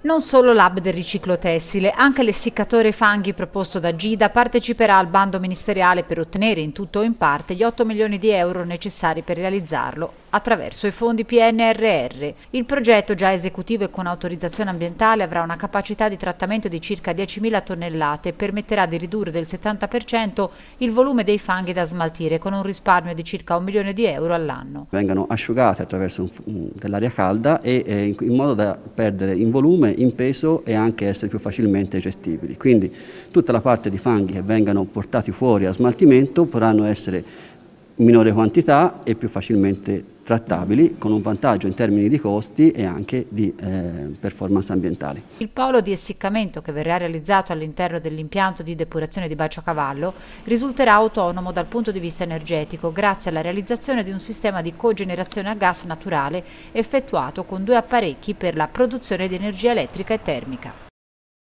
Non solo l'hub del riciclo tessile, anche l'essiccatore fanghi proposto da Gida parteciperà al bando ministeriale per ottenere in tutto o in parte gli 8 milioni di euro necessari per realizzarlo attraverso i fondi PNRR. Il progetto già esecutivo e con autorizzazione ambientale avrà una capacità di trattamento di circa 10.000 tonnellate e permetterà di ridurre del 70% il volume dei fanghi da smaltire con un risparmio di circa un milione di euro all'anno. Vengono asciugate attraverso dell'aria calda e eh, in modo da perdere in volume come in peso e anche essere più facilmente gestibili. Quindi tutta la parte di fanghi che vengano portati fuori a smaltimento potranno essere in minore quantità e più facilmente trattabili con un vantaggio in termini di costi e anche di eh, performance ambientali. Il polo di essiccamento che verrà realizzato all'interno dell'impianto di depurazione di Baciacavallo risulterà autonomo dal punto di vista energetico grazie alla realizzazione di un sistema di cogenerazione a gas naturale effettuato con due apparecchi per la produzione di energia elettrica e termica.